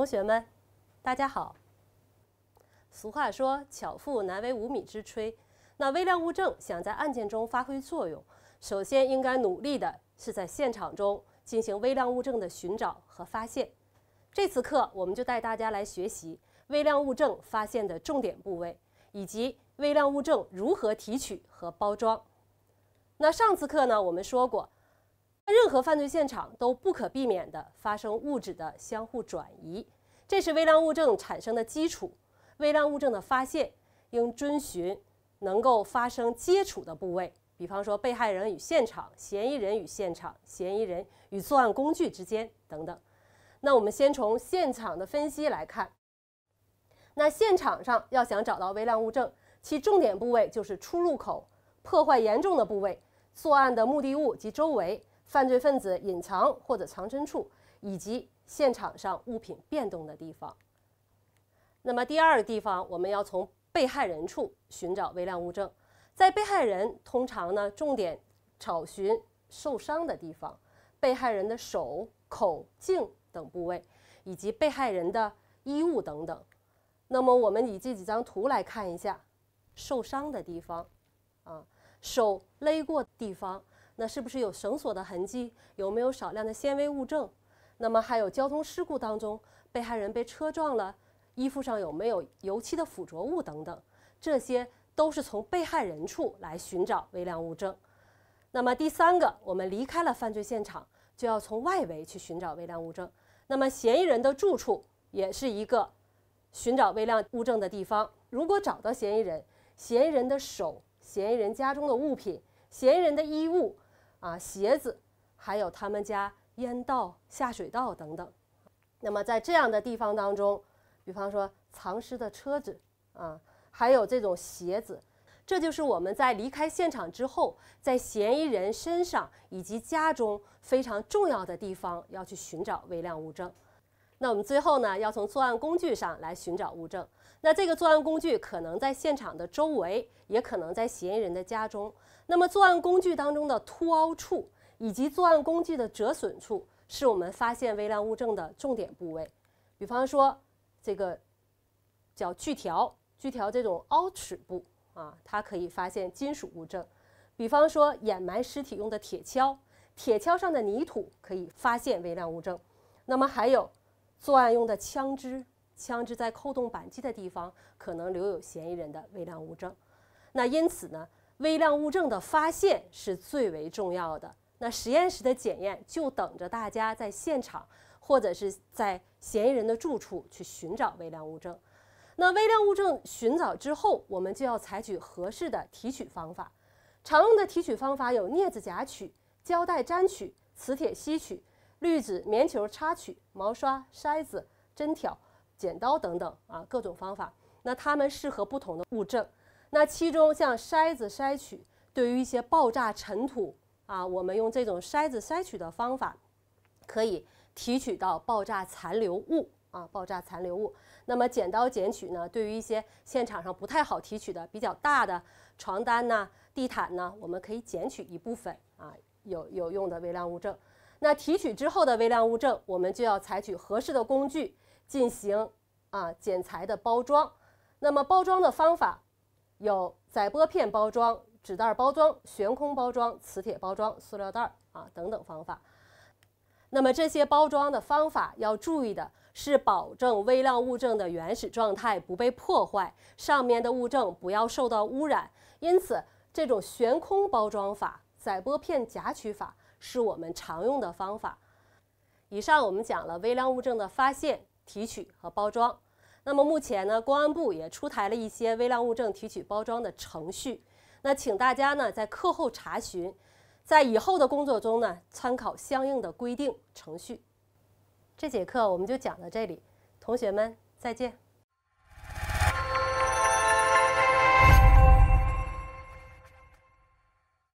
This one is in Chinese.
同学们，大家好。俗话说“巧妇难为无米之炊”，那微量物证想在案件中发挥作用，首先应该努力的是在现场中进行微量物证的寻找和发现。这次课我们就带大家来学习微量物证发现的重点部位，以及微量物证如何提取和包装。那上次课呢，我们说过。任何犯罪现场都不可避免地发生物质的相互转移，这是微量物证产生的基础。微量物证的发现应遵循能够发生接触的部位，比方说被害人与现场、嫌疑人与现场、嫌疑人与作案工具之间等等。那我们先从现场的分析来看。那现场上要想找到微量物证，其重点部位就是出入口、破坏严重的部位、作案的目的物及周围。犯罪分子隐藏或者藏身处，以及现场上物品变动的地方。那么第二个地方，我们要从被害人处寻找微量物证。在被害人通常呢，重点找寻受伤的地方，被害人的手、口、颈等部位，以及被害人的衣物等等。那么我们以这几张图来看一下受伤的地方啊，手勒过地方。那是不是有绳索的痕迹？有没有少量的纤维物证？那么还有交通事故当中，被害人被车撞了，衣服上有没有油漆的附着物等等？这些都是从被害人处来寻找微量物证。那么第三个，我们离开了犯罪现场，就要从外围去寻找微量物证。那么嫌疑人的住处也是一个寻找微量物证的地方。如果找到嫌疑人，嫌疑人的手、嫌疑人家中的物品、嫌疑人的衣物。啊，鞋子，还有他们家烟道、下水道等等。那么，在这样的地方当中，比方说藏尸的车子啊，还有这种鞋子，这就是我们在离开现场之后，在嫌疑人身上以及家中非常重要的地方要去寻找微量物证。那我们最后呢，要从作案工具上来寻找物证。那这个作案工具可能在现场的周围，也可能在嫌疑人的家中。那么作案工具当中的凸凹处，以及作案工具的折损处，是我们发现微量物证的重点部位。比方说这个叫锯条，锯条这种凹齿部啊，它可以发现金属物证。比方说掩埋尸体用的铁锹，铁锹上的泥土可以发现微量物证。那么还有。作案用的枪支，枪支在扣动扳机的地方可能留有嫌疑人的微量物证。那因此呢，微量物证的发现是最为重要的。那实验室的检验就等着大家在现场或者是在嫌疑人的住处去寻找微量物证。那微量物证寻找之后，我们就要采取合适的提取方法。常用的提取方法有镊子夹取、胶带粘取、磁铁吸取。滤纸、棉球、插取、毛刷、筛子、针挑、剪刀等等啊，各种方法。那它们适合不同的物证。那其中像筛子筛取，对于一些爆炸尘土啊，我们用这种筛子筛取的方法，可以提取到爆炸残留物啊，爆炸残留物。那么剪刀剪取呢，对于一些现场上不太好提取的比较大的床单呐、地毯呢，我们可以剪取一部分啊，有有用的微量物证。那提取之后的微量物证，我们就要采取合适的工具进行啊剪裁的包装。那么包装的方法有载玻片包装、纸袋包装、悬空包装、磁铁包装、塑料袋啊等等方法。那么这些包装的方法要注意的是，保证微量物证的原始状态不被破坏，上面的物证不要受到污染。因此，这种悬空包装法、载玻片夹取法。是我们常用的方法。以上我们讲了微量物证的发现、提取和包装。那么目前呢，公安部也出台了一些微量物证提取包装的程序。那请大家呢在课后查询，在以后的工作中呢参考相应的规定程序。这节课我们就讲到这里，同学们再见。